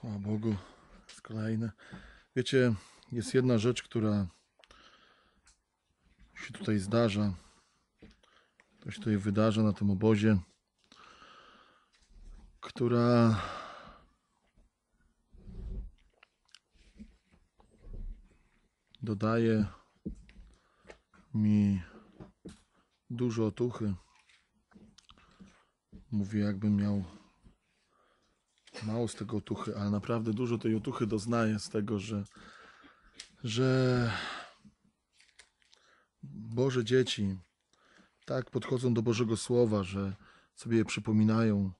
Chwała Bogu, to jest kolejne. Wiecie, jest jedna rzecz, która się tutaj zdarza. To się tutaj wydarza na tym obozie, która dodaje mi dużo otuchy. Mówi, jakbym miał mało z tego otuchy, ale naprawdę dużo tej otuchy doznaję z tego, że, że Boże dzieci tak podchodzą do Bożego Słowa, że sobie je przypominają,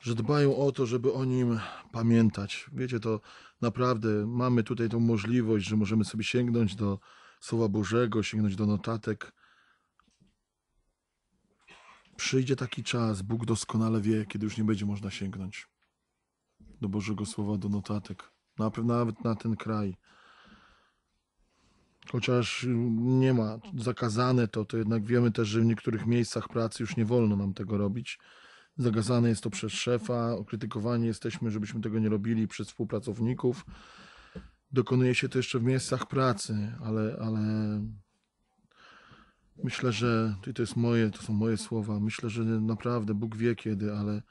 że dbają o to, żeby o nim pamiętać. Wiecie, to naprawdę mamy tutaj tą możliwość, że możemy sobie sięgnąć do Słowa Bożego, sięgnąć do notatek. Przyjdzie taki czas, Bóg doskonale wie, kiedy już nie będzie można sięgnąć do Bożego Słowa, do notatek. Nawet na ten kraj. Chociaż nie ma zakazane to, to jednak wiemy też, że w niektórych miejscach pracy już nie wolno nam tego robić. Zakazane jest to przez szefa, krytykowani jesteśmy, żebyśmy tego nie robili przez współpracowników. Dokonuje się to jeszcze w miejscach pracy, ale, ale myślę, że to jest moje, to są moje słowa. Myślę, że naprawdę Bóg wie kiedy, ale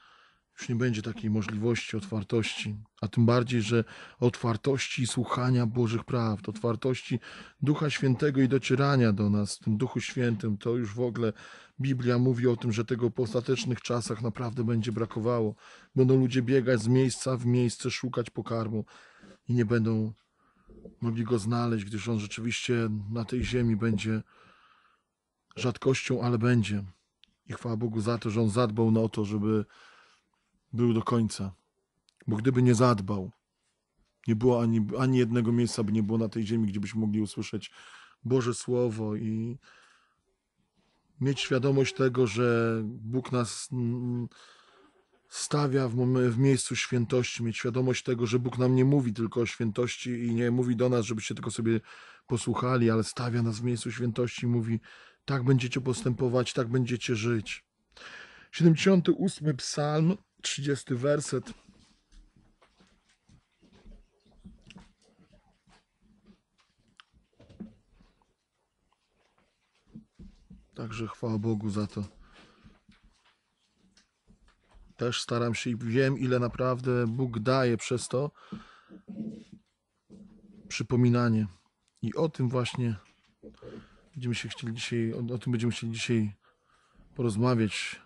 już nie będzie takiej możliwości otwartości, a tym bardziej, że otwartości słuchania Bożych praw, otwartości Ducha Świętego i docierania do nas w tym Duchu Świętym, to już w ogóle Biblia mówi o tym, że tego po ostatecznych czasach naprawdę będzie brakowało. Będą ludzie biegać z miejsca w miejsce, szukać pokarmu i nie będą mogli go znaleźć, gdyż on rzeczywiście na tej ziemi będzie rzadkością, ale będzie. I chwała Bogu za to, że on zadbał na to, żeby był do końca. Bo gdyby nie zadbał, nie było ani, ani jednego miejsca, by nie było na tej ziemi, gdzie byśmy mogli usłyszeć Boże Słowo i mieć świadomość tego, że Bóg nas stawia w, w miejscu świętości, mieć świadomość tego, że Bóg nam nie mówi tylko o świętości i nie mówi do nas, żebyście tylko sobie posłuchali, ale stawia nas w miejscu świętości i mówi: tak będziecie postępować, tak będziecie żyć. 78 psalm 30 werset. Także chwała Bogu za to. Też staram się i wiem, ile naprawdę Bóg daje przez to przypominanie. I o tym właśnie będziemy się chcieli dzisiaj, o, o tym będziemy chcieli dzisiaj porozmawiać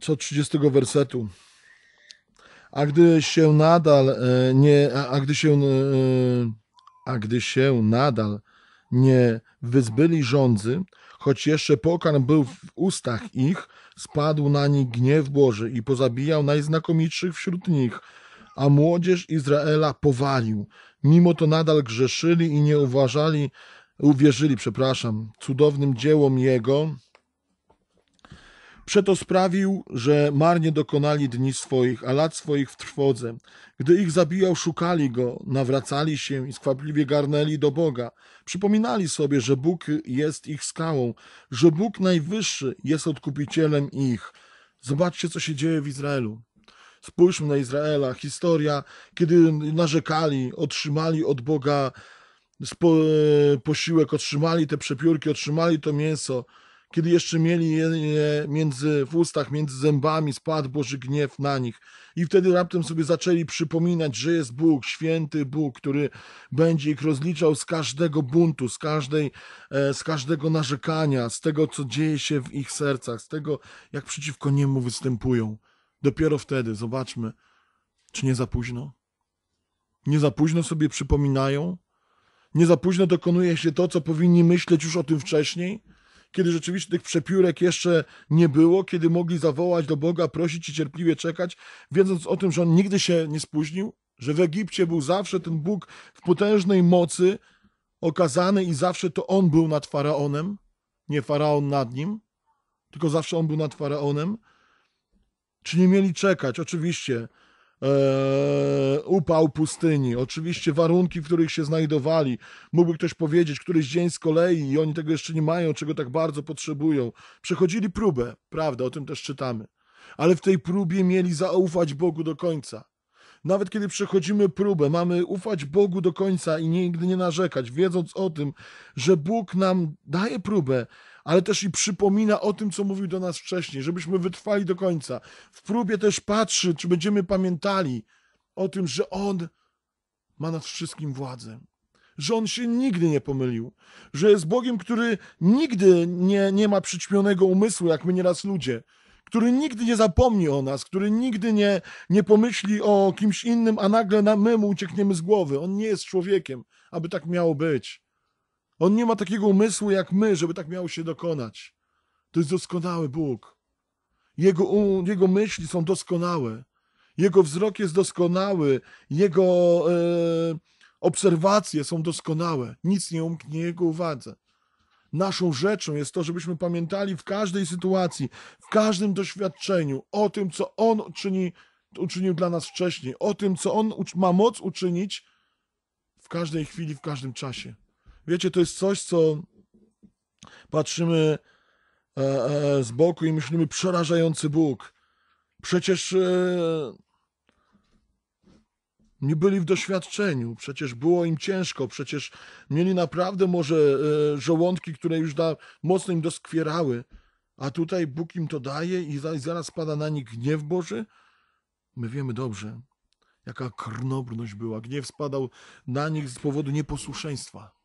co 30 wersetu. A gdy się nadal e, nie, a gdy się, e, a gdy się nadal nie wyzbyli rządzy, choć jeszcze pokarm był w ustach ich, spadł na nich gniew Boży i pozabijał najznakomitszych wśród nich, a młodzież Izraela powalił. Mimo to nadal grzeszyli i nie uważali, uwierzyli, przepraszam, cudownym dziełom Jego, Przeto sprawił, że marnie dokonali dni swoich, a lat swoich w trwodze. Gdy ich zabijał, szukali go, nawracali się i skwapliwie garnęli do Boga. Przypominali sobie, że Bóg jest ich skałą, że Bóg Najwyższy jest odkupicielem ich. Zobaczcie, co się dzieje w Izraelu. Spójrzmy na Izraela. Historia, kiedy narzekali, otrzymali od Boga e, posiłek, otrzymali te przepiórki, otrzymali to mięso kiedy jeszcze mieli je między, w ustach, między zębami, spadł Boży gniew na nich. I wtedy raptem sobie zaczęli przypominać, że jest Bóg, święty Bóg, który będzie ich rozliczał z każdego buntu, z, każdej, e, z każdego narzekania, z tego, co dzieje się w ich sercach, z tego, jak przeciwko niemu występują. Dopiero wtedy zobaczmy, czy nie za późno. Nie za późno sobie przypominają, nie za późno dokonuje się to, co powinni myśleć już o tym wcześniej kiedy rzeczywiście tych przepiórek jeszcze nie było, kiedy mogli zawołać do Boga, prosić i cierpliwie czekać, wiedząc o tym, że on nigdy się nie spóźnił, że w Egipcie był zawsze ten Bóg w potężnej mocy okazany i zawsze to on był nad faraonem, nie faraon nad nim, tylko zawsze on był nad faraonem. Czy nie mieli czekać? Oczywiście Eee, upał pustyni, oczywiście warunki, w których się znajdowali. Mógłby ktoś powiedzieć, któryś dzień z kolei i oni tego jeszcze nie mają, czego tak bardzo potrzebują. Przechodzili próbę, prawda, o tym też czytamy. Ale w tej próbie mieli zaufać Bogu do końca. Nawet kiedy przechodzimy próbę, mamy ufać Bogu do końca i nigdy nie narzekać, wiedząc o tym, że Bóg nam daje próbę, ale też i przypomina o tym, co mówił do nas wcześniej, żebyśmy wytrwali do końca. W próbie też patrzy, czy będziemy pamiętali o tym, że On ma nad wszystkim władzę. Że on się nigdy nie pomylił, że jest Bogiem, który nigdy nie, nie ma przyćmionego umysłu, jak my nieraz ludzie, który nigdy nie zapomni o nas, który nigdy nie, nie pomyśli o kimś innym, a nagle na my mu uciekniemy z głowy. On nie jest człowiekiem, aby tak miało być. On nie ma takiego umysłu jak my, żeby tak miało się dokonać. To jest doskonały Bóg. Jego, jego myśli są doskonałe. Jego wzrok jest doskonały. Jego e, obserwacje są doskonałe. Nic nie umknie Jego uwadze. Naszą rzeczą jest to, żebyśmy pamiętali w każdej sytuacji, w każdym doświadczeniu o tym, co On czyni, uczynił dla nas wcześniej, o tym, co On ma moc uczynić w każdej chwili, w każdym czasie. Wiecie, to jest coś, co patrzymy e, e, z boku i myślimy, przerażający Bóg. Przecież e, nie byli w doświadczeniu, przecież było im ciężko, przecież mieli naprawdę może żołądki, które już da, mocno im doskwierały, a tutaj Bóg im to daje i zaraz spada na nich gniew Boży. My wiemy dobrze, jaka krnobrność była. Gniew spadał na nich z powodu nieposłuszeństwa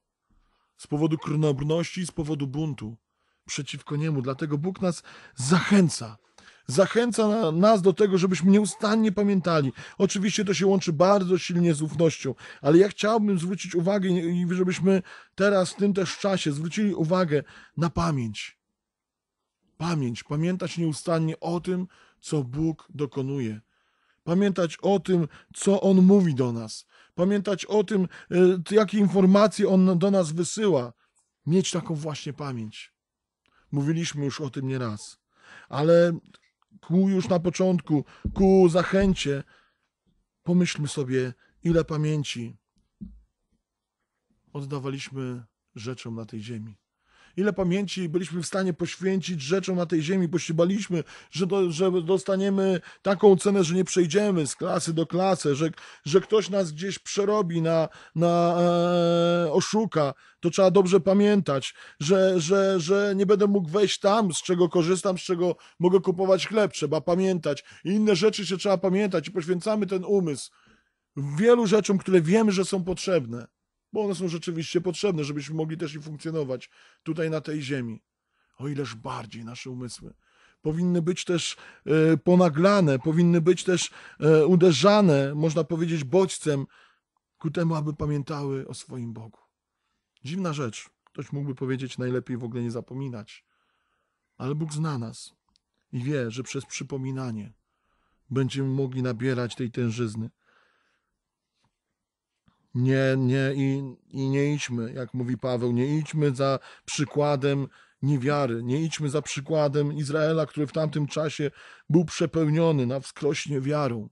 z powodu krnobrności, z powodu buntu przeciwko niemu. Dlatego Bóg nas zachęca. Zachęca nas do tego, żebyśmy nieustannie pamiętali. Oczywiście to się łączy bardzo silnie z ufnością, ale ja chciałbym zwrócić uwagę i żebyśmy teraz, w tym też czasie, zwrócili uwagę na pamięć. Pamięć, pamiętać nieustannie o tym, co Bóg dokonuje. Pamiętać o tym, co On mówi do nas pamiętać o tym, e, jakie informacje On do nas wysyła, mieć taką właśnie pamięć. Mówiliśmy już o tym nieraz, ale ku już na początku, ku zachęcie, pomyślmy sobie, ile pamięci oddawaliśmy rzeczom na tej ziemi ile pamięci byliśmy w stanie poświęcić rzeczom na tej ziemi, bo się baliśmy, że, do, że dostaniemy taką cenę, że nie przejdziemy z klasy do klasy, że, że ktoś nas gdzieś przerobi, na, na e, oszuka. To trzeba dobrze pamiętać, że, że, że nie będę mógł wejść tam, z czego korzystam, z czego mogę kupować chleb. Trzeba pamiętać. I inne rzeczy się trzeba pamiętać i poświęcamy ten umysł wielu rzeczom, które wiemy, że są potrzebne bo one są rzeczywiście potrzebne, żebyśmy mogli też i funkcjonować tutaj na tej ziemi. O ileż bardziej nasze umysły powinny być też e, ponaglane, powinny być też e, uderzane, można powiedzieć, bodźcem ku temu, aby pamiętały o swoim Bogu. Dziwna rzecz. Ktoś mógłby powiedzieć, najlepiej w ogóle nie zapominać. Ale Bóg zna nas i wie, że przez przypominanie będziemy mogli nabierać tej tężyzny. Nie, nie i, i nie idźmy, jak mówi Paweł, nie idźmy za przykładem niewiary, nie idźmy za przykładem Izraela, który w tamtym czasie był przepełniony na wskroś niewiarą.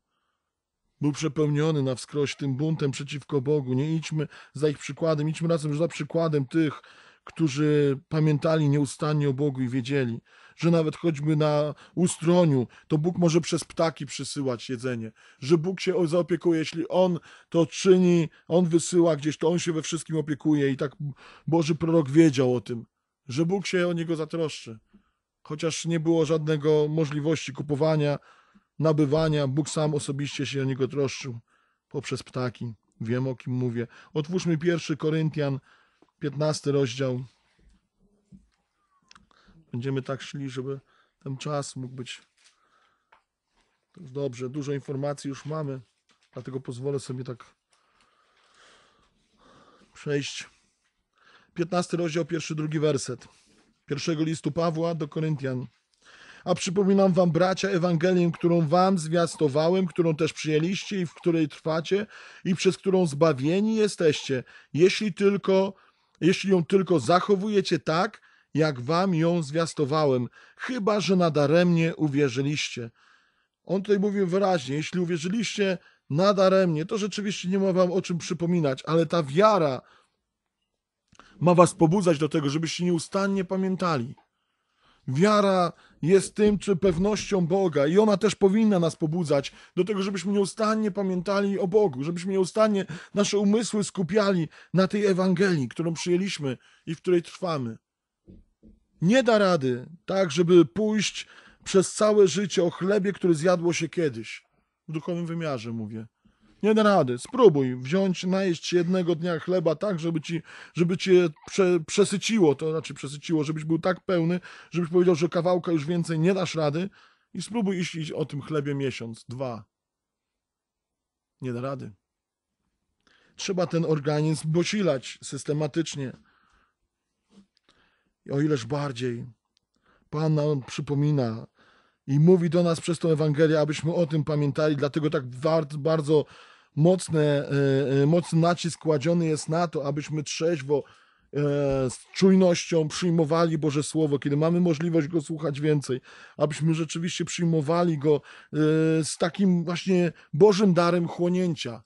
Był przepełniony na wskroś tym buntem przeciwko Bogu. Nie idźmy za ich przykładem, idźmy razem za przykładem tych, którzy pamiętali nieustannie o Bogu i wiedzieli, że nawet choćby na ustroniu, to Bóg może przez ptaki przysyłać jedzenie, że Bóg się zaopiekuje, jeśli On to czyni, On wysyła gdzieś, to On się we wszystkim opiekuje i tak Boży prorok wiedział o tym, że Bóg się o niego zatroszczy. Chociaż nie było żadnego możliwości kupowania, nabywania, Bóg sam osobiście się o niego troszczył poprzez ptaki. Wiem o kim mówię. Otwórzmy pierwszy Koryntian, 15 rozdział będziemy tak szli, żeby ten czas mógł być to dobrze, dużo informacji już mamy, dlatego pozwolę sobie tak przejść. 15 rozdział, pierwszy, drugi werset. Pierwszego listu Pawła do Koryntian. A przypominam wam, bracia, Ewangelię, którą wam zwiastowałem, którą też przyjęliście i w której trwacie i przez którą zbawieni jesteście, jeśli tylko, jeśli ją tylko zachowujecie tak, jak wam ją zwiastowałem, chyba że nadaremnie uwierzyliście. On tutaj mówił wyraźnie, jeśli uwierzyliście nadaremnie, to rzeczywiście nie ma wam o czym przypominać, ale ta wiara ma was pobudzać do tego, żebyście nieustannie pamiętali. Wiara jest tym, czy pewnością Boga, i ona też powinna nas pobudzać do tego, żebyśmy nieustannie pamiętali o Bogu, żebyśmy nieustannie nasze umysły skupiali na tej Ewangelii, którą przyjęliśmy i w której trwamy nie da rady, tak, żeby pójść przez całe życie o chlebie, który zjadło się kiedyś. W duchowym wymiarze mówię. Nie da rady. Spróbuj wziąć, najeść jednego dnia chleba tak, żeby, ci, żeby cię prze, przesyciło, to znaczy przesyciło, żebyś był tak pełny, żebyś powiedział, że kawałka już więcej nie dasz rady i spróbuj iść, iść o tym chlebie miesiąc, dwa. Nie da rady. Trzeba ten organizm bosilać systematycznie o ileż bardziej Pan nam przypomina i mówi do nas przez tę Ewangelię, abyśmy o tym pamiętali. Dlatego tak bardzo mocne, e, e, mocny nacisk kładziony jest na to, abyśmy trzeźwo, e, z czujnością przyjmowali Boże Słowo, kiedy mamy możliwość go słuchać więcej, abyśmy rzeczywiście przyjmowali go z takim właśnie Bożym darem chłonięcia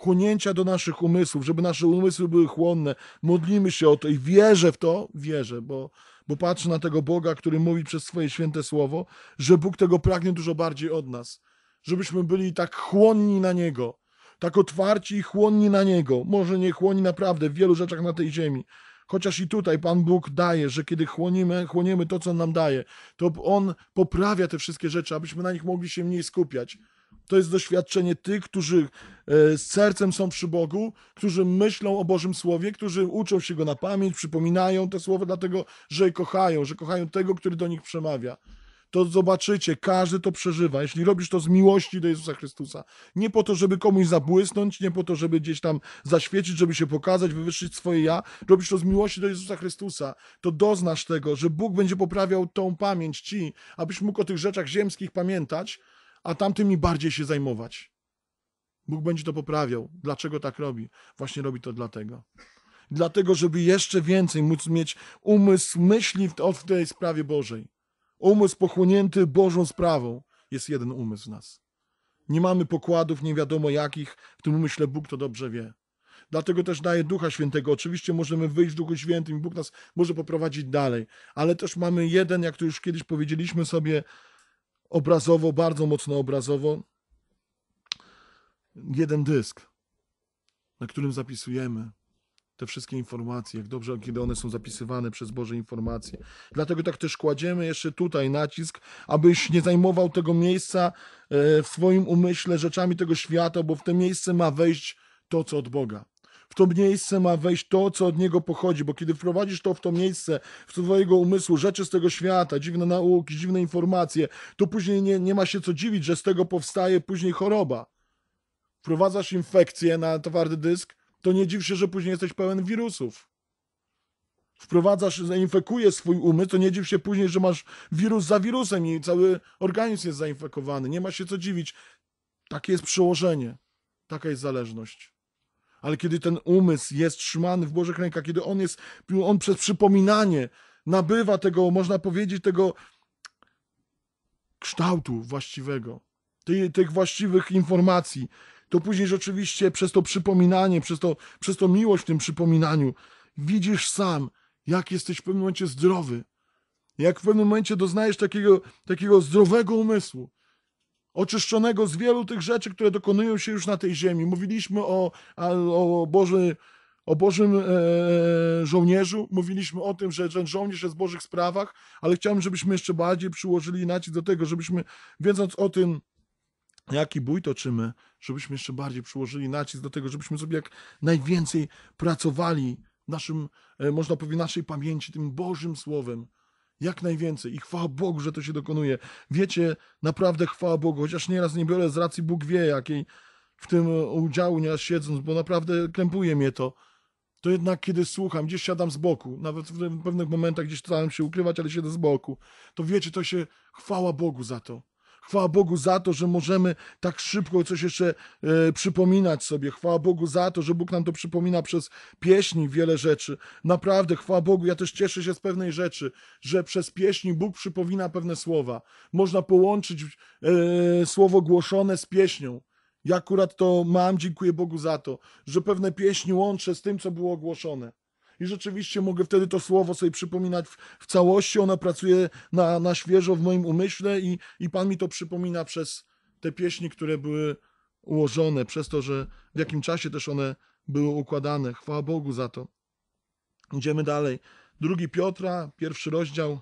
chłonięcia do naszych umysłów, żeby nasze umysły były chłonne. Modlimy się o to i wierzę w to, wierzę, bo, bo patrzę na tego Boga, który mówi przez swoje święte słowo, że Bóg tego pragnie dużo bardziej od nas. Żebyśmy byli tak chłonni na Niego, tak otwarci i chłonni na Niego. Może nie chłonni naprawdę w wielu rzeczach na tej ziemi. Chociaż i tutaj Pan Bóg daje, że kiedy chłonimy, chłoniemy to, co On nam daje, to On poprawia te wszystkie rzeczy, abyśmy na nich mogli się mniej skupiać. To jest doświadczenie tych, którzy e, z sercem są przy Bogu, którzy myślą o Bożym Słowie, którzy uczą się go na pamięć, przypominają te słowa, dlatego że je kochają, że kochają tego, który do nich przemawia. To zobaczycie, każdy to przeżywa. Jeśli robisz to z miłości do Jezusa Chrystusa, nie po to, żeby komuś zabłysnąć, nie po to, żeby gdzieś tam zaświecić, żeby się pokazać, wywyższyć swoje ja, robisz to z miłości do Jezusa Chrystusa, to doznasz tego, że Bóg będzie poprawiał tą pamięć ci, abyś mógł o tych rzeczach ziemskich pamiętać, a tamtymi bardziej się zajmować. Bóg będzie to poprawiał. Dlaczego tak robi? Właśnie robi to dlatego. Dlatego, żeby jeszcze więcej móc mieć umysł myśli w tej sprawie Bożej. Umysł pochłonięty Bożą sprawą. Jest jeden umysł w nas. Nie mamy pokładów, nie wiadomo jakich, w tym umyśle Bóg to dobrze wie. Dlatego też daje Ducha Świętego. Oczywiście możemy wyjść w Duchu Świętym i Bóg nas może poprowadzić dalej, ale też mamy jeden, jak to już kiedyś powiedzieliśmy sobie, obrazowo, bardzo mocno obrazowo, jeden dysk, na którym zapisujemy te wszystkie informacje, jak dobrze, kiedy one są zapisywane przez Boże informacje. Dlatego tak też kładziemy jeszcze tutaj nacisk, abyś nie zajmował tego miejsca e, w swoim umyśle rzeczami tego świata, bo w to miejsce ma wejść to, co od Boga w to miejsce ma wejść to, co od niego pochodzi, bo kiedy wprowadzisz to w to miejsce, w twojego umysłu, rzeczy z tego świata, dziwne nauki, dziwne informacje, to później nie, nie ma się co dziwić, że z tego powstaje później choroba. Wprowadzasz infekcję na twardy dysk, to nie dziw się, że później jesteś pełen wirusów wprowadzasz, zainfekujesz swój umysł, to nie dziw się później, że masz wirus za wirusem i cały organizm jest zainfekowany. Nie ma się co dziwić. Takie jest przełożenie, taka jest zależność ale kiedy ten umysł jest trzymany w Bożych rękach, kiedy on jest, on przez przypominanie nabywa tego, można powiedzieć, tego kształtu właściwego, tych, tych właściwych informacji, to później rzeczywiście przez to przypominanie, przez to, przez to miłość w tym przypominaniu, widzisz sam, jak jesteś w pewnym momencie zdrowy, jak w pewnym momencie doznajesz takiego, takiego zdrowego umysłu, oczyszczonego z wielu tych rzeczy, które dokonują się już na tej ziemi. Mówiliśmy o, o, Boży, o Bożym e, żołnierzu, mówiliśmy o tym, że ten żołnierz jest w Bożych sprawach, ale chciałbym, żebyśmy jeszcze bardziej przyłożyli nacisk do tego, żebyśmy, wiedząc o tym, jaki bój toczymy, żebyśmy jeszcze bardziej przyłożyli nacisk do tego, żebyśmy sobie jak najwięcej pracowali naszym, e, można powiedzieć, naszej pamięci, tym Bożym Słowem, jak najwięcej. I chwała Bogu, że to się dokonuje. Wiecie, naprawdę chwała Bogu, chociaż nieraz nie biorę z racji, Bóg wie, jakiej w tym udziału nieraz siedząc, bo naprawdę krępuje mnie to. To jednak, kiedy słucham, gdzieś siadam z boku, nawet w pewnych momentach gdzieś starałem się ukrywać, ale siedzę z boku, to wiecie, to się chwała Bogu za to. Chwała Bogu za to, że możemy tak szybko coś jeszcze e, przypominać sobie. Chwała Bogu za to, że Bóg nam to przypomina przez pieśni wiele rzeczy. Naprawdę, chwała Bogu, ja też cieszę się z pewnej rzeczy, że przez pieśni Bóg przypomina pewne słowa. Można połączyć e, słowo głoszone z pieśnią. Ja akurat to mam, dziękuję Bogu za to, że pewne pieśni łączę z tym, co było ogłoszone i rzeczywiście mogę wtedy to słowo sobie przypominać w, w całości. Ona pracuje na, na świeżo w moim umyśle i, i Pan mi to przypomina przez te pieśni, które były ułożone, przez to, że w jakim czasie też one były układane. Chwała Bogu za to. Idziemy dalej. Drugi Piotra, pierwszy rozdział,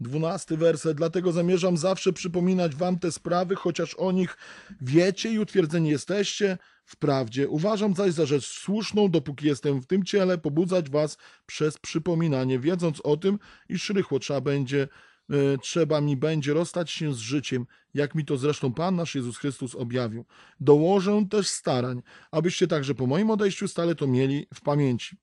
Dwunasty werset. Dlatego zamierzam zawsze przypominać wam te sprawy, chociaż o nich wiecie i utwierdzeni jesteście w prawdzie. Uważam zaś za rzecz słuszną, dopóki jestem w tym ciele, pobudzać was przez przypominanie, wiedząc o tym, iż rychło trzeba będzie, e, trzeba mi będzie rozstać się z życiem, jak mi to zresztą Pan nasz Jezus Chrystus objawił. Dołożę też starań, abyście także po moim odejściu stale to mieli w pamięci.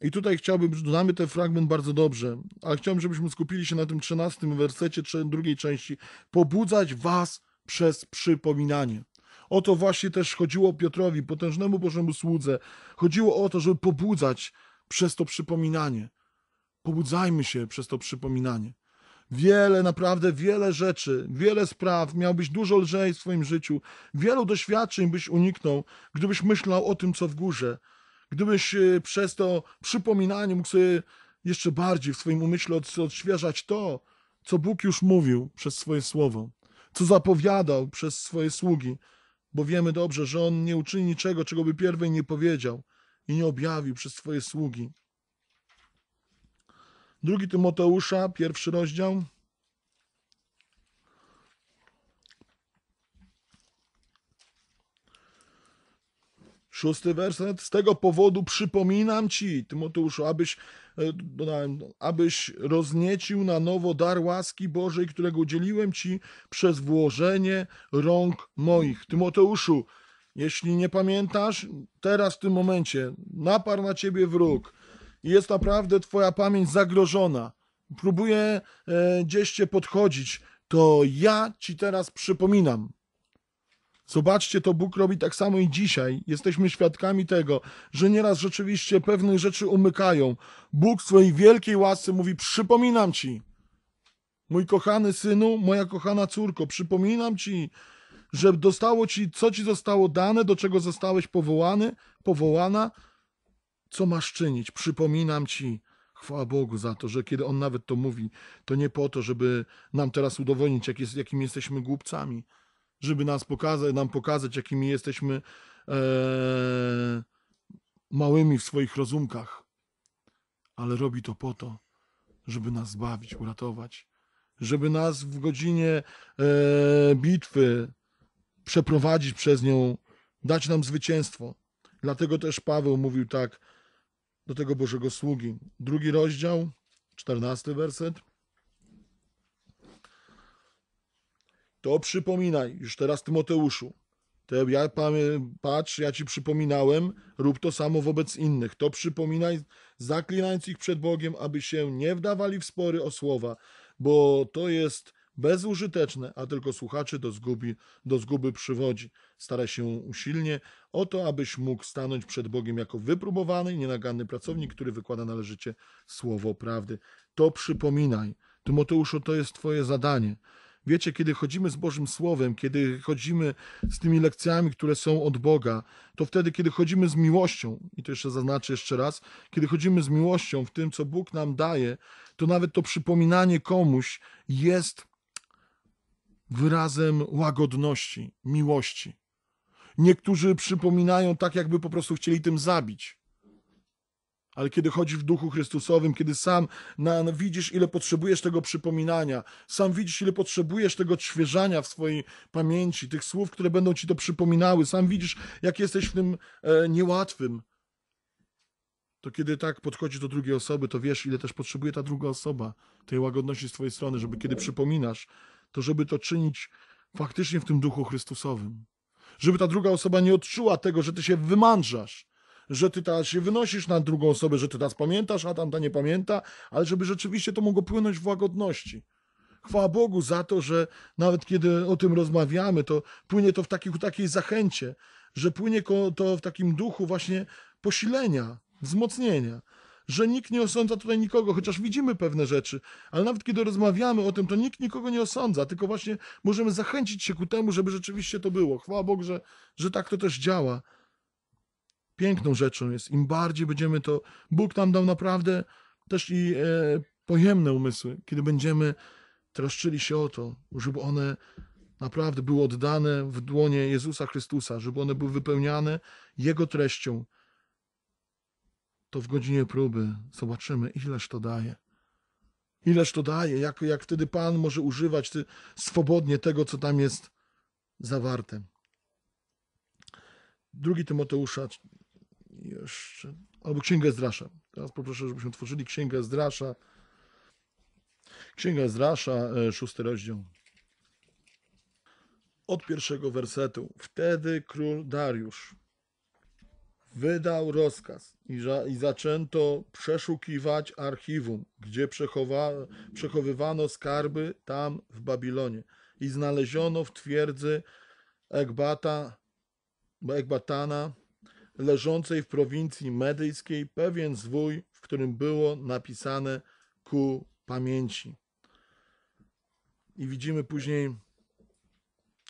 I tutaj chciałbym, dodamy ten fragment bardzo dobrze, ale chciałbym, żebyśmy skupili się na tym trzynastym wersecie drugiej części. Pobudzać was przez przypominanie. O to właśnie też chodziło Piotrowi, potężnemu Bożemu słudze. Chodziło o to, żeby pobudzać przez to przypominanie. Pobudzajmy się przez to przypominanie. Wiele, naprawdę wiele rzeczy, wiele spraw, miałbyś dużo lżej w swoim życiu, wielu doświadczeń byś uniknął, gdybyś myślał o tym, co w górze, gdybyś y, przez to przypominanie mógł sobie jeszcze bardziej w swoim umyśle odświeżać to, co Bóg już mówił przez swoje słowo, co zapowiadał przez swoje sługi, bo wiemy dobrze, że On nie uczyni niczego, czego by pierwej nie powiedział i nie objawił przez swoje sługi. Drugi Tymoteusza, pierwszy rozdział. Szósty werset. Z tego powodu przypominam ci, Tymoteuszu, abyś, e, abyś rozniecił na nowo dar łaski Bożej, którego udzieliłem ci przez włożenie rąk moich. Tymoteuszu, jeśli nie pamiętasz, teraz w tym momencie naparł na ciebie wróg i jest naprawdę twoja pamięć zagrożona. Próbuję e, gdzieś cię podchodzić. To ja ci teraz przypominam. Zobaczcie, to Bóg robi tak samo i dzisiaj. Jesteśmy świadkami tego, że nieraz rzeczywiście pewne rzeczy umykają. Bóg w swojej wielkiej łasce mówi: Przypominam ci, mój kochany synu, moja kochana córko, przypominam ci, że dostało ci, co ci zostało dane, do czego zostałeś powołany, powołana, co masz czynić. Przypominam ci. Chwała Bogu za to, że kiedy On nawet to mówi, to nie po to, żeby nam teraz udowodnić, jak jest, jakimi jesteśmy głupcami żeby nas pokazać, nam pokazać, jakimi jesteśmy e, małymi w swoich rozumkach, ale robi to po to, żeby nas zbawić, uratować, żeby nas w godzinie e, bitwy przeprowadzić przez nią, dać nam zwycięstwo. Dlatego też Paweł mówił tak do tego Bożego sługi. Drugi rozdział, czternasty werset. to przypominaj już teraz Tymoteuszu. To ja, patrz, ja ci przypominałem, rób to samo wobec innych. To przypominaj, zaklinając ich przed Bogiem, aby się nie wdawali w spory o słowa, bo to jest bezużyteczne, a tylko słuchaczy do, zguby, do zguby przywodzi. Staraj się usilnie o to, abyś mógł stanąć przed Bogiem jako wypróbowany i nienaganny pracownik, który wykłada należycie słowo prawdy. To przypominaj. Tymoteuszu, to jest Twoje zadanie. Wiecie, kiedy chodzimy z Bożym Słowem, kiedy chodzimy z tymi lekcjami, które są od Boga, to wtedy, kiedy chodzimy z miłością, i to jeszcze zaznaczę jeszcze raz, kiedy chodzimy z miłością w tym, co Bóg nam daje, to nawet to przypominanie komuś jest wyrazem łagodności, miłości. Niektórzy przypominają tak, jakby po prostu chcieli tym zabić ale kiedy chodzi w duchu Chrystusowym, kiedy sam na, na, widzisz, ile potrzebujesz tego przypominania, sam widzisz, ile potrzebujesz tego odświeżania w swojej pamięci, tych słów, które będą ci to przypominały, sam widzisz, jak jesteś w tym e, niełatwym, to kiedy tak podchodzisz do drugiej osoby, to wiesz, ile też potrzebuje ta druga osoba tej łagodności z twojej strony, żeby kiedy przypominasz, to żeby to czynić faktycznie w tym duchu Chrystusowym. Żeby ta druga osoba nie odczuła tego, że ty się wymandrzasz że ty teraz się wynosisz na drugą osobę, że ty teraz pamiętasz, a tamta nie pamięta, ale żeby rzeczywiście to mogło płynąć w łagodności. Chwała Bogu za to, że nawet kiedy o tym rozmawiamy, to płynie to w taki, takiej zachęcie, że płynie to w takim duchu właśnie posilenia, wzmocnienia że nikt nie osądza tutaj nikogo, chociaż widzimy pewne rzeczy, ale nawet kiedy rozmawiamy o tym, to nikt nikogo nie osądza, tylko właśnie możemy zachęcić się ku temu, żeby rzeczywiście to było. Chwała Bogu, że, że tak to też działa piękną rzeczą jest. Im bardziej będziemy to, Bóg nam dał naprawdę też i e, pojemne umysły, kiedy będziemy troszczyli się o to, żeby one naprawdę były oddane w dłonie Jezusa Chrystusa, żeby one były wypełniane Jego treścią, to w godzinie próby zobaczymy, ileż to daje. Ileż to daje, jak, jak wtedy Pan może używać ty, swobodnie tego, co tam jest zawarte. Drugi Tymoteusza, jeszcze. Albo Księgę Zdrasza. Teraz poproszę, żebyśmy otworzyli Księgę Zdrasza. Księga Zdrasza, e, szósty rozdział. Od pierwszego wersetu. Wtedy król Dariusz wydał rozkaz i, za, i zaczęto przeszukiwać archiwum, gdzie przechowa, przechowywano skarby tam w Babilonie. I znaleziono w twierdzy Ekbata, Ekbatana leżącej w prowincji medyjskiej pewien zwój, w którym było napisane ku pamięci. I widzimy później,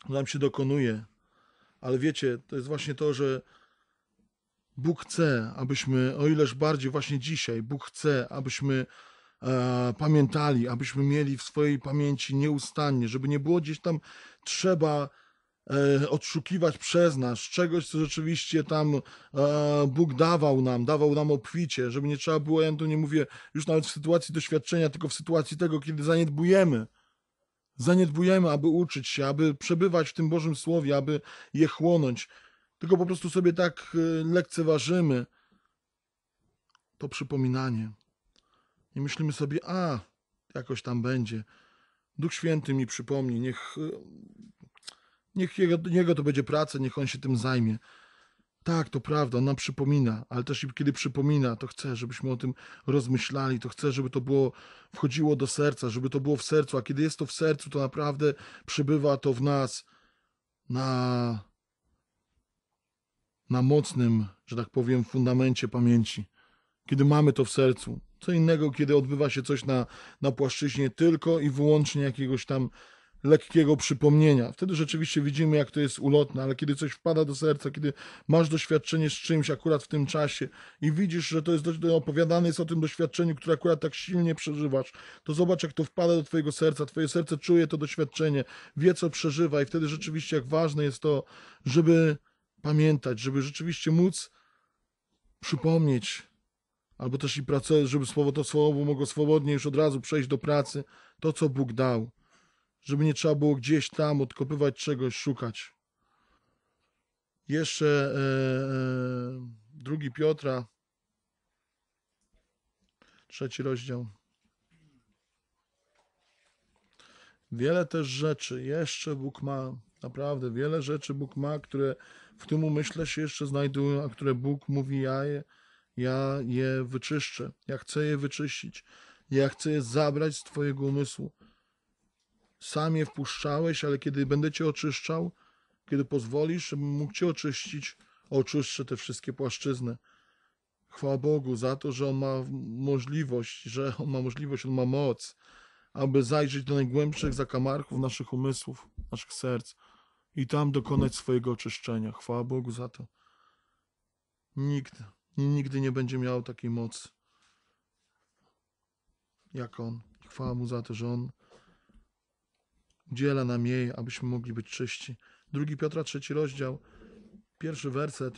nam się dokonuje. Ale wiecie, to jest właśnie to, że Bóg chce, abyśmy, o ileż bardziej właśnie dzisiaj, Bóg chce, abyśmy e, pamiętali, abyśmy mieli w swojej pamięci nieustannie, żeby nie było gdzieś tam trzeba E, odszukiwać przez nas czegoś, co rzeczywiście tam e, Bóg dawał nam, dawał nam obficie, żeby nie trzeba było, ja tu nie mówię już nawet w sytuacji doświadczenia, tylko w sytuacji tego, kiedy zaniedbujemy, zaniedbujemy, aby uczyć się, aby przebywać w tym Bożym Słowie, aby je chłonąć, tylko po prostu sobie tak e, lekceważymy to przypominanie i myślimy sobie, a, jakoś tam będzie. Duch Święty mi przypomni, niech Niech jego, niego to będzie praca, niech on się tym zajmie. Tak, to prawda, on nam przypomina, ale też kiedy przypomina, to chcę, żebyśmy o tym rozmyślali, to chcę, żeby to było, wchodziło do serca, żeby to było w sercu, a kiedy jest to w sercu, to naprawdę przybywa to w nas na, na mocnym, że tak powiem, fundamencie pamięci. Kiedy mamy to w sercu. Co innego, kiedy odbywa się coś na, na płaszczyźnie tylko i wyłącznie jakiegoś tam lekkiego przypomnienia. Wtedy rzeczywiście widzimy, jak to jest ulotne, ale kiedy coś wpada do serca, kiedy masz doświadczenie z czymś akurat w tym czasie i widzisz, że to jest opowiadane jest o tym doświadczeniu, które akurat tak silnie przeżywasz, to zobacz, jak to wpada do twojego serca. Twoje serce czuje to doświadczenie, wie, co przeżywa i wtedy rzeczywiście jak ważne jest to, żeby pamiętać, żeby rzeczywiście móc przypomnieć albo też i pracę, żeby słowo to słowo mogło swobodnie już od razu przejść do pracy, to co Bóg dał żeby nie trzeba było gdzieś tam odkopywać czegoś, szukać. Jeszcze e, e, drugi Piotra, trzeci rozdział. Wiele też rzeczy jeszcze Bóg ma, naprawdę wiele rzeczy Bóg ma, które w tym umyśle się jeszcze znajdują, a które Bóg mówi, ja je, ja je wyczyszczę, ja chcę je wyczyścić, ja chcę je zabrać z Twojego umysłu sam je wpuszczałeś, ale kiedy będę cię oczyszczał, kiedy pozwolisz, żebym mógł cię oczyścić, oczyszczę te wszystkie płaszczyzny. Chwała Bogu za to, że On ma możliwość, że On ma możliwość, On ma moc, aby zajrzeć do najgłębszych zakamarków naszych umysłów, naszych serc i tam dokonać swojego oczyszczenia. Chwała Bogu za to. Nikt, nigdy nie będzie miał takiej mocy jak On. Chwała Mu za to, że On udziela nam jej, abyśmy mogli być czyści. 2 Piotra, trzeci rozdział, pierwszy werset.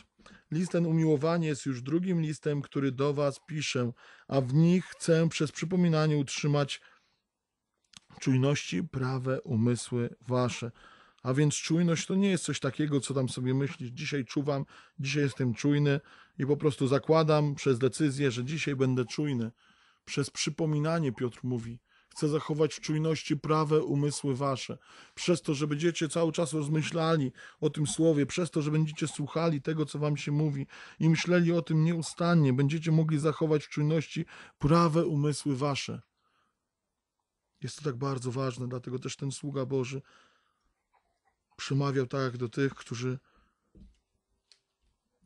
List ten umiłowanie jest już drugim listem, który do Was piszę, a w nich chcę przez przypominanie utrzymać czujności prawe umysły Wasze. A więc czujność to nie jest coś takiego, co tam sobie myślisz. Dzisiaj czuwam, dzisiaj jestem czujny i po prostu zakładam przez decyzję, że dzisiaj będę czujny. Przez przypominanie Piotr mówi, Chcę zachować w czujności prawe umysły wasze. Przez to, że będziecie cały czas rozmyślali o tym słowie, przez to, że będziecie słuchali tego, co wam się mówi i myśleli o tym nieustannie, będziecie mogli zachować w czujności prawe umysły wasze. Jest to tak bardzo ważne, dlatego też ten sługa Boży przemawiał tak do tych, którzy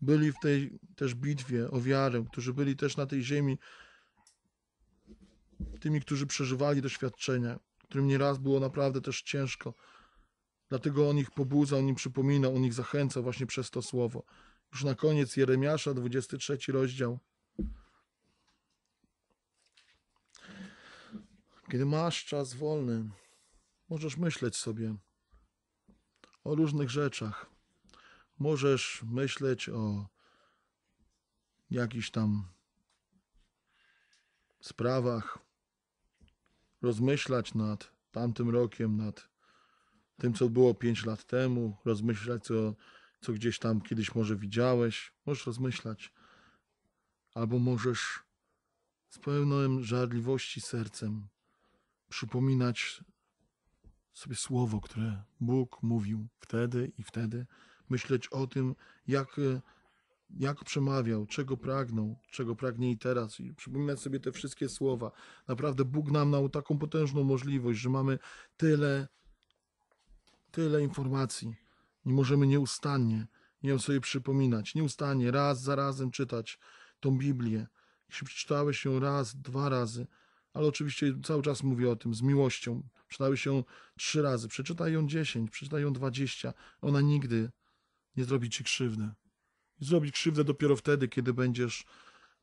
byli w tej też bitwie o wiarę, którzy byli też na tej ziemi tymi, którzy przeżywali doświadczenia, którym nieraz było naprawdę też ciężko. Dlatego on ich pobudzał, on im przypomina, on ich zachęca właśnie przez to słowo. Już na koniec Jeremiasza, 23 rozdział. Kiedy masz czas wolny, możesz myśleć sobie o różnych rzeczach. Możesz myśleć o jakichś tam sprawach, rozmyślać nad tamtym rokiem, nad tym, co było 5 lat temu, rozmyślać, co, co gdzieś tam kiedyś może widziałeś. Możesz rozmyślać, albo możesz z pełną żarliwości sercem przypominać sobie słowo, które Bóg mówił wtedy i wtedy, myśleć o tym, jak jak przemawiał, czego pragnął, czego pragnie i teraz, i przypominać sobie te wszystkie słowa. Naprawdę Bóg nam dał taką potężną możliwość, że mamy tyle, tyle informacji i możemy nieustannie ją sobie przypominać, nieustannie, raz za razem czytać tą Biblię. Jeśli przeczytałeś ją raz, dwa razy, ale oczywiście cały czas mówię o tym z miłością. Przeczytałeś ją trzy razy, przeczytaj ją dziesięć, przeczytaj ją dwadzieścia. Ona nigdy nie zrobi ci krzywdy. Zrobi krzywdę dopiero wtedy, kiedy będziesz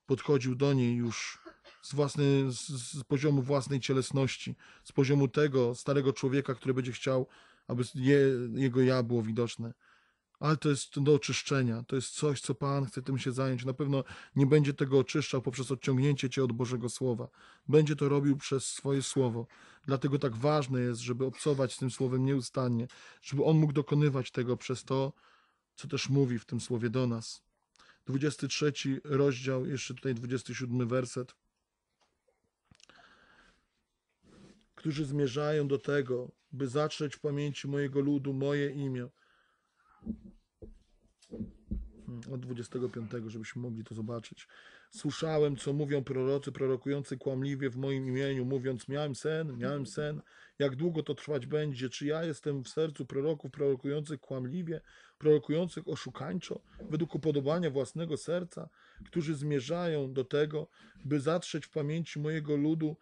podchodził do niej już z, własny, z, z poziomu własnej cielesności, z poziomu tego starego człowieka, który będzie chciał, aby je, jego ja było widoczne. Ale to jest do oczyszczenia, to jest coś, co Pan chce tym się zająć. Na pewno nie będzie tego oczyszczał poprzez odciągnięcie Cię od Bożego Słowa. Będzie to robił przez swoje Słowo. Dlatego tak ważne jest, żeby obcować z tym Słowem nieustannie, żeby On mógł dokonywać tego przez to, co też mówi w tym słowie do nas. 23 rozdział, jeszcze tutaj 27 werset. Którzy zmierzają do tego, by zatrzeć w pamięci mojego ludu moje imię. Hmm, od 25, żebyśmy mogli to zobaczyć. Słyszałem, co mówią prorocy, prorokujący kłamliwie w moim imieniu, mówiąc: Miałem sen, miałem sen. Jak długo to trwać będzie? Czy ja jestem w sercu proroków, prorokujących kłamliwie, prorokujących oszukańczo, według upodobania własnego serca, którzy zmierzają do tego, by zatrzeć w pamięci mojego ludu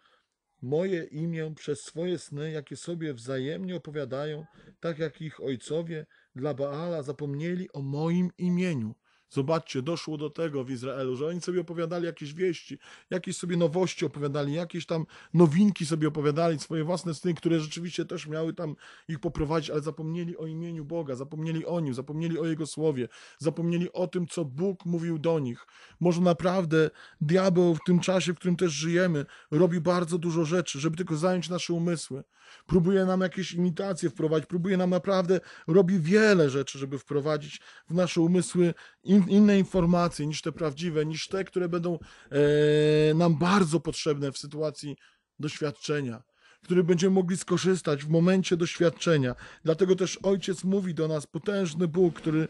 moje imię przez swoje sny, jakie sobie wzajemnie opowiadają, tak jak ich ojcowie dla Baala zapomnieli o moim imieniu. Zobaczcie, doszło do tego w Izraelu, że oni sobie opowiadali jakieś wieści, jakieś sobie nowości opowiadali, jakieś tam nowinki sobie opowiadali, swoje własne sny, które rzeczywiście też miały tam ich poprowadzić, ale zapomnieli o imieniu Boga, zapomnieli o nim, zapomnieli o jego słowie, zapomnieli o tym, co Bóg mówił do nich. Może naprawdę diabeł w tym czasie, w którym też żyjemy, robi bardzo dużo rzeczy, żeby tylko zająć nasze umysły. Próbuje nam jakieś imitacje wprowadzić, próbuje nam naprawdę, robi wiele rzeczy, żeby wprowadzić w nasze umysły im in, inne informacje niż te prawdziwe, niż te, które będą e, nam bardzo potrzebne w sytuacji doświadczenia, które będziemy mogli skorzystać w momencie doświadczenia. Dlatego też Ojciec mówi do nas, potężny Bóg, który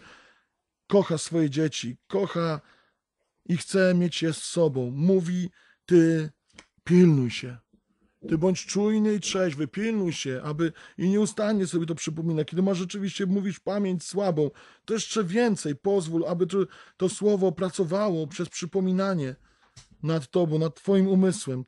kocha swoje dzieci, kocha i chce mieć je z sobą. Mówi, ty pilnuj się. Ty bądź czujny i trzeźwy, pilnuj się, aby i nieustannie sobie to przypomina. Kiedy masz rzeczywiście, mówisz pamięć słabą, to jeszcze więcej pozwól, aby to, to słowo pracowało przez przypominanie nad tobą, nad twoim umysłem.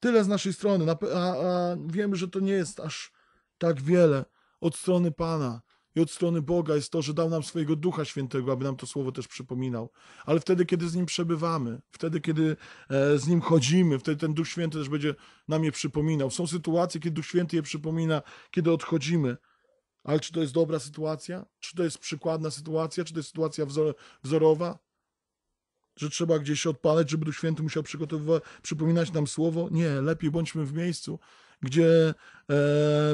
Tyle z naszej strony, a, a wiemy, że to nie jest aż tak wiele od strony Pana i od strony Boga jest to, że dał nam swojego Ducha Świętego, aby nam to słowo też przypominał. Ale wtedy, kiedy z nim przebywamy, wtedy, kiedy e, z nim chodzimy, wtedy ten Duch Święty też będzie nam je przypominał. Są sytuacje, kiedy Duch Święty je przypomina, kiedy odchodzimy. Ale czy to jest dobra sytuacja? Czy to jest przykładna sytuacja? Czy to jest sytuacja wzorowa? Że trzeba gdzieś się odpalać, żeby Duch Święty musiał przygotowywać, przypominać nam słowo? Nie, lepiej bądźmy w miejscu, gdzie e,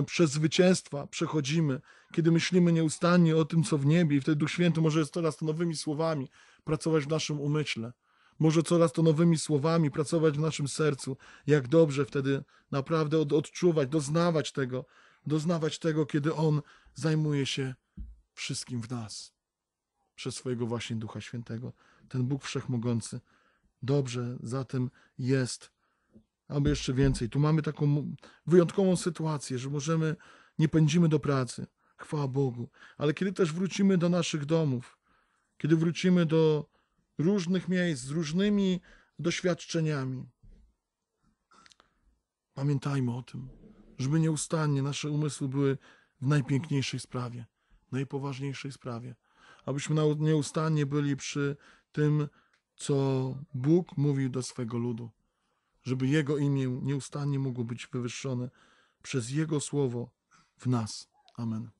przez zwycięstwa przechodzimy, kiedy myślimy nieustannie o tym, co w niebie, i wtedy Duch Święty może coraz to nowymi słowami pracować w naszym umyśle, może coraz to nowymi słowami pracować w naszym sercu. Jak dobrze wtedy naprawdę od, odczuwać, doznawać tego, doznawać tego, kiedy On zajmuje się wszystkim w nas przez swojego właśnie Ducha Świętego. Ten Bóg Wszechmogący. Dobrze zatem jest albo jeszcze więcej. Tu mamy taką wyjątkową sytuację, że możemy, nie pędzimy do pracy, chwała Bogu, ale kiedy też wrócimy do naszych domów, kiedy wrócimy do różnych miejsc z różnymi doświadczeniami, pamiętajmy o tym, żeby nieustannie nasze umysły były w najpiękniejszej sprawie, najpoważniejszej sprawie, abyśmy nieustannie byli przy tym, co Bóg mówił do swego ludu żeby Jego imię nieustannie mogło być wywyższone przez Jego słowo w nas. Amen.